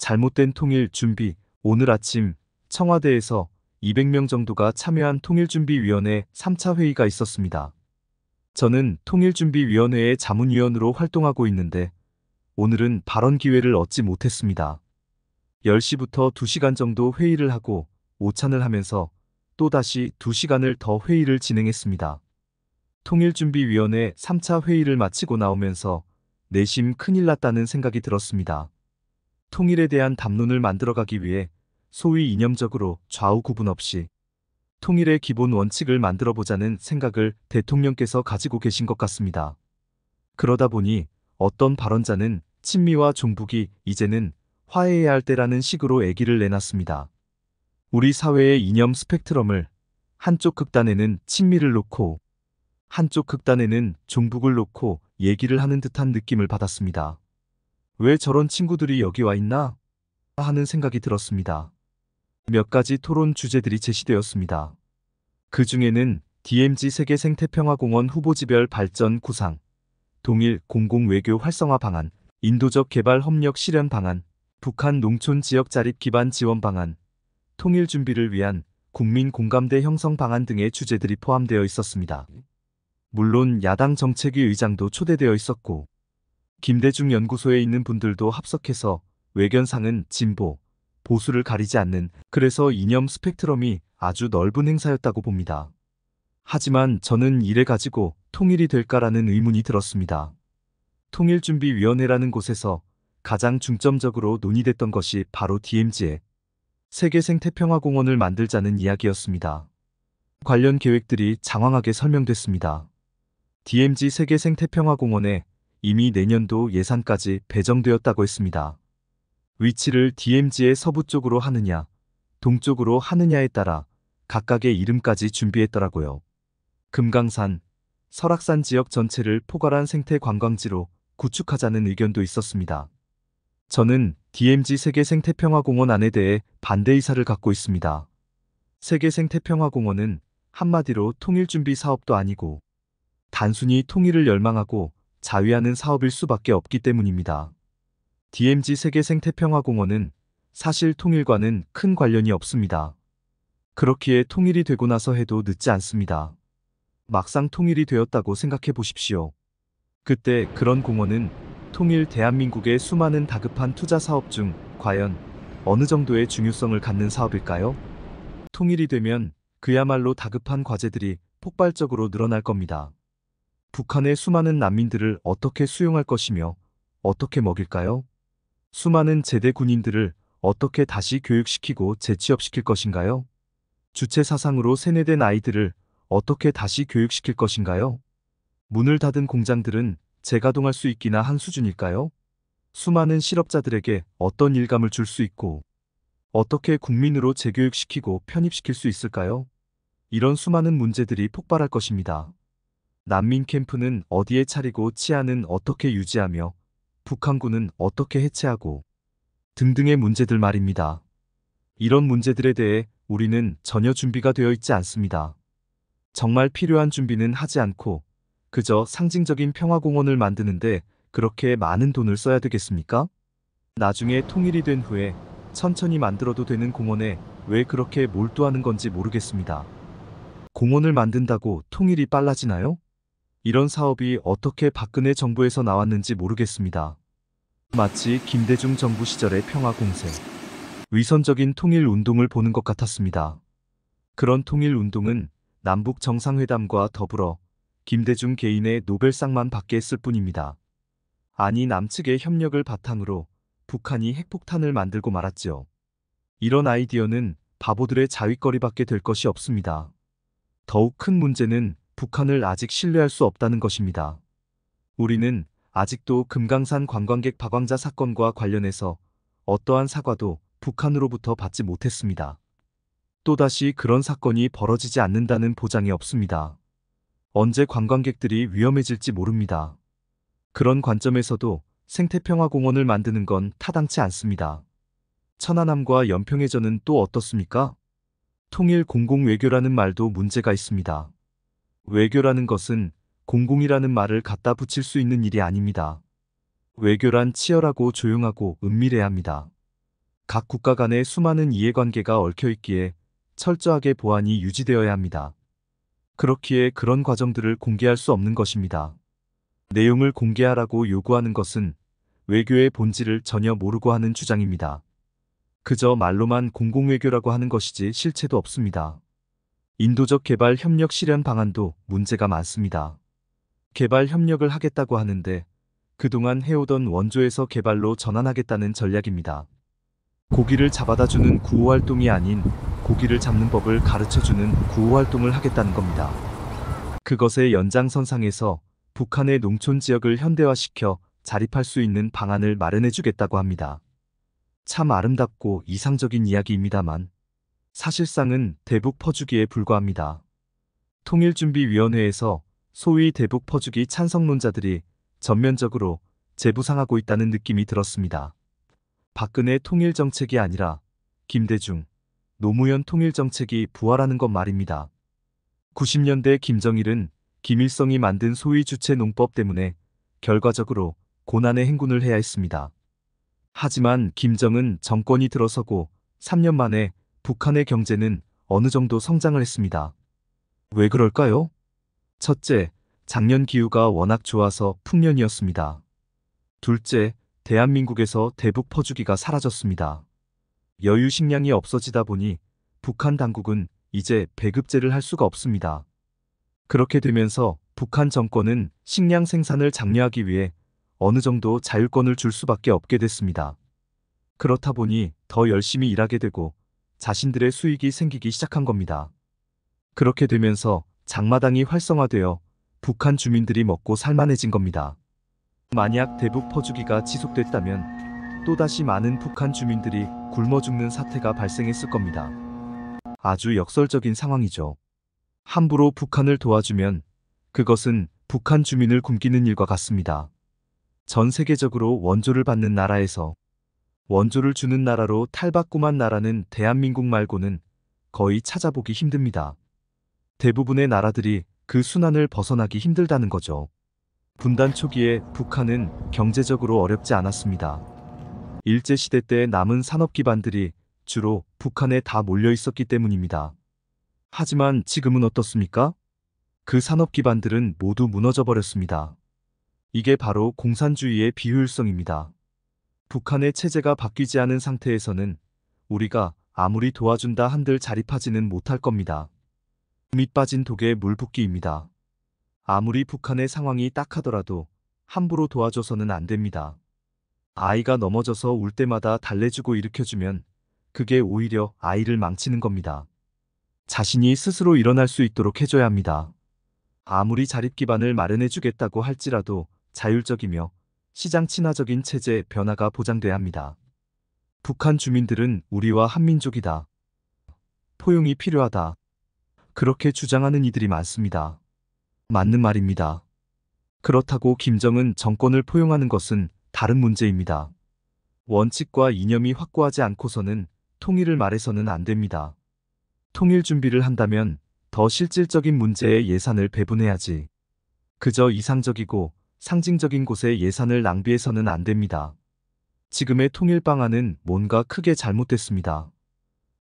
잘못된 통일 준비 오늘 아침 청와대에서 200명 정도가 참여한 통일준비위원회 3차 회의가 있었습니다. 저는 통일준비위원회의 자문위원으로 활동하고 있는데 오늘은 발언 기회를 얻지 못했습니다. 10시부터 2시간 정도 회의를 하고 오찬을 하면서 또다시 2시간을 더 회의를 진행했습니다. 통일준비위원회 3차 회의를 마치고 나오면서 내심 큰일 났다는 생각이 들었습니다. 통일에 대한 담론을 만들어가기 위해 소위 이념적으로 좌우 구분 없이 통일의 기본 원칙을 만들어 보자는 생각을 대통령께서 가지고 계신 것 같습니다. 그러다 보니 어떤 발언자는 친미와 종북이 이제는 화해해야 할 때라는 식으로 애기를 내놨습니다. 우리 사회의 이념 스펙트럼을 한쪽 극단에는 친미를 놓고 한쪽 극단에는 종북을 놓고 얘기를 하는 듯한 느낌을 받았습니다. 왜 저런 친구들이 여기 와 있나? 하는 생각이 들었습니다. 몇 가지 토론 주제들이 제시되었습니다. 그 중에는 DMZ 세계 생태평화공원 후보지별 발전 구상, 동일 공공외교 활성화 방안, 인도적 개발 협력 실현 방안, 북한 농촌 지역 자립 기반 지원 방안, 통일 준비를 위한 국민 공감대 형성 방안 등의 주제들이 포함되어 있었습니다. 물론 야당 정책위 의장도 초대되어 있었고 김대중 연구소에 있는 분들도 합석해서 외견상은 진보, 보수를 가리지 않는 그래서 이념 스펙트럼이 아주 넓은 행사였다고 봅니다. 하지만 저는 이래 가지고 통일이 될까라는 의문이 들었습니다. 통일준비위원회라는 곳에서 가장 중점적으로 논의됐던 것이 바로 DMZ의 세계생태평화공원을 만들자는 이야기였습니다. 관련 계획들이 장황하게 설명됐습니다. DMZ 세계생태평화공원에 이미 내년도 예산까지 배정되었다고 했습니다. 위치를 DMZ의 서부 쪽으로 하느냐, 동쪽으로 하느냐에 따라 각각의 이름까지 준비했더라고요. 금강산, 설악산 지역 전체를 포괄한 생태 관광지로 구축하자는 의견도 있었습니다. 저는 DMZ 세계생태평화공원 안에 대해 반대 의사를 갖고 있습니다. 세계생태평화공원은 한마디로 통일준비 사업도 아니고 단순히 통일을 열망하고 자위하는 사업일 수밖에 없기 때문입니다. DMZ 세계생태평화공원은 사실 통일과는 큰 관련이 없습니다. 그렇기에 통일이 되고 나서 해도 늦지 않습니다. 막상 통일이 되었다고 생각해 보십시오. 그때 그런 공원은 통일 대한민국의 수많은 다급한 투자 사업 중 과연 어느 정도의 중요성을 갖는 사업일까요? 통일이 되면 그야말로 다급한 과제들이 폭발적으로 늘어날 겁니다. 북한의 수많은 난민들을 어떻게 수용할 것이며 어떻게 먹일까요? 수많은 제대 군인들을 어떻게 다시 교육시키고 재취업시킬 것인가요? 주체 사상으로 세뇌된 아이들을 어떻게 다시 교육시킬 것인가요? 문을 닫은 공장들은 재가동할 수 있기나 한 수준일까요? 수많은 실업자들에게 어떤 일감을 줄 수 있고 어떻게 국민으로 재교육시키고 편입시킬 수 있을까요? 이런 수많은 문제들이 폭발할 것입니다. 난민 캠프는 어디에 차리고 치안은 어떻게 유지하며 북한군은 어떻게 해체하고 등등의 문제들 말입니다. 이런 문제들에 대해 우리는 전혀 준비가 되어 있지 않습니다. 정말 필요한 준비는 하지 않고 그저 상징적인 평화공원을 만드는데 그렇게 많은 돈을 써야 되겠습니까? 나중에 통일이 된 후에 천천히 만들어도 되는 공원에 왜 그렇게 몰두하는 건지 모르겠습니다. 공원을 만든다고 통일이 빨라지나요? 이런 사업이 어떻게 박근혜 정부에서 나왔는지 모르겠습니다. 마치 김대중 정부 시절의 평화 공세, 위선적인 통일 운동을 보는 것 같았습니다. 그런 통일 운동은 남북 정상회담과 더불어 김대중 개인의 노벨상만 받게 했을 뿐입니다. 아니 남측의 협력을 바탕으로 북한이 핵폭탄을 만들고 말았지요. 이런 아이디어는 바보들의 자위거리밖에 될 것이 없습니다. 더욱 큰 문제는 북한을 아직 신뢰할 수 없다는 것입니다. 우리는 아직도 금강산 관광객 박왕자 사건과 관련해서 어떠한 사과도 북한으로부터 받지 못했습니다. 또다시 그런 사건이 벌어지지 않는다는 보장이 없습니다. 언제 관광객들이 위험해질지 모릅니다. 그런 관점에서도 생태평화공원을 만드는 건 타당치 않습니다. 천안함과 연평해전은 또 어떻습니까? 통일 공공외교라는 말도 문제가 있습니다. 외교라는 것은 공공이라는 말을 갖다 붙일 수 있는 일이 아닙니다. 외교란 치열하고 조용하고 은밀해야 합니다. 각 국가 간의 수많은 이해관계가 얽혀있기에 철저하게 보안이 유지되어야 합니다. 그렇기에 그런 과정들을 공개할 수 없는 것입니다. 내용을 공개하라고 요구하는 것은 외교의 본질을 전혀 모르고 하는 주장입니다. 그저 말로만 공공외교라고 하는 것이지 실체도 없습니다. 인도적 개발 협력 실현 방안도 문제가 많습니다. 개발 협력을 하겠다고 하는데 그동안 해오던 원조에서 개발로 전환하겠다는 전략입니다. 고기를 잡아다주는 구호활동이 아닌 고기를 잡는 법을 가르쳐주는 구호활동을 하겠다는 겁니다. 그것의 연장선상에서 북한의 농촌 지역을 현대화시켜 자립할 수 있는 방안을 마련해주겠다고 합니다. 참 아름답고 이상적인 이야기입니다만 사실상은 대북 퍼주기에 불과합니다. 통일준비위원회에서 소위 대북 퍼주기 찬성론자들이 전면적으로 재부상하고 있다는 느낌이 들었습니다. 박근혜 통일정책이 아니라 김대중, 노무현 통일정책이 부활하는 것 말입니다. 90년대 김정일은 김일성이 만든 소위 주체 농법 때문에 결과적으로 고난의 행군을 해야 했습니다. 하지만 김정은 정권이 들어서고 3년 만에 북한의 경제는 어느 정도 성장을 했습니다. 왜 그럴까요? 첫째, 작년 기후가 워낙 좋아서 풍년이었습니다. 둘째, 대한민국에서 대북 퍼주기가 사라졌습니다. 여유 식량이 없어지다 보니 북한 당국은 이제 배급제를 할 수가 없습니다. 그렇게 되면서 북한 정권은 식량 생산을 장려하기 위해 어느 정도 자율권을 줄 수밖에 없게 됐습니다. 그렇다 보니 더 열심히 일하게 되고 자신들의 수익이 생기기 시작한 겁니다. 그렇게 되면서 장마당이 활성화되어 북한 주민들이 먹고 살만해진 겁니다. 만약 대북 퍼주기가 지속됐다면 또다시 많은 북한 주민들이 굶어 죽는 사태가 발생했을 겁니다. 아주 역설적인 상황이죠. 함부로 북한을 도와주면 그것은 북한 주민을 굶기는 일과 같습니다. 전 세계적으로 원조를 받는 나라에서 원조를 주는 나라로 탈바꿈한 나라는 대한민국 말고는 거의 찾아보기 힘듭니다. 대부분의 나라들이 그 순환을 벗어나기 힘들다는 거죠. 분단 초기에 북한은 경제적으로 어렵지 않았습니다. 일제시대 때 남은 산업 기반들이 주로 북한에 다 몰려 있었기 때문입니다. 하지만 지금은 어떻습니까? 그 산업 기반들은 모두 무너져 버렸습니다. 이게 바로 공산주의의 비효율성입니다. 북한의 체제가 바뀌지 않은 상태에서는 우리가 아무리 도와준다 한들 자립하지는 못할 겁니다. 밑 빠진 독에 물 붓기입니다. 아무리 북한의 상황이 딱하더라도 함부로 도와줘서는 안 됩니다. 아이가 넘어져서 울 때마다 달래주고 일으켜주면 그게 오히려 아이를 망치는 겁니다. 자신이 스스로 일어날 수 있도록 해줘야 합니다. 아무리 자립 기반을 마련해주겠다고 할지라도 자율적이며 시장 친화적인 체제 변화가 보장돼야 합니다. 북한 주민들은 우리와 한민족이다. 포용이 필요하다. 그렇게 주장하는 이들이 많습니다. 맞는 말입니다. 그렇다고 김정은 정권을 포용하는 것은 다른 문제입니다. 원칙과 이념이 확고하지 않고서는 통일을 말해서는 안 됩니다. 통일 준비를 한다면 더 실질적인 문제에 예산을 배분해야지. 그저 이상적이고 상징적인 곳에 예산을 낭비해서는 안 됩니다. 지금의 통일 방안은 뭔가 크게 잘못됐습니다.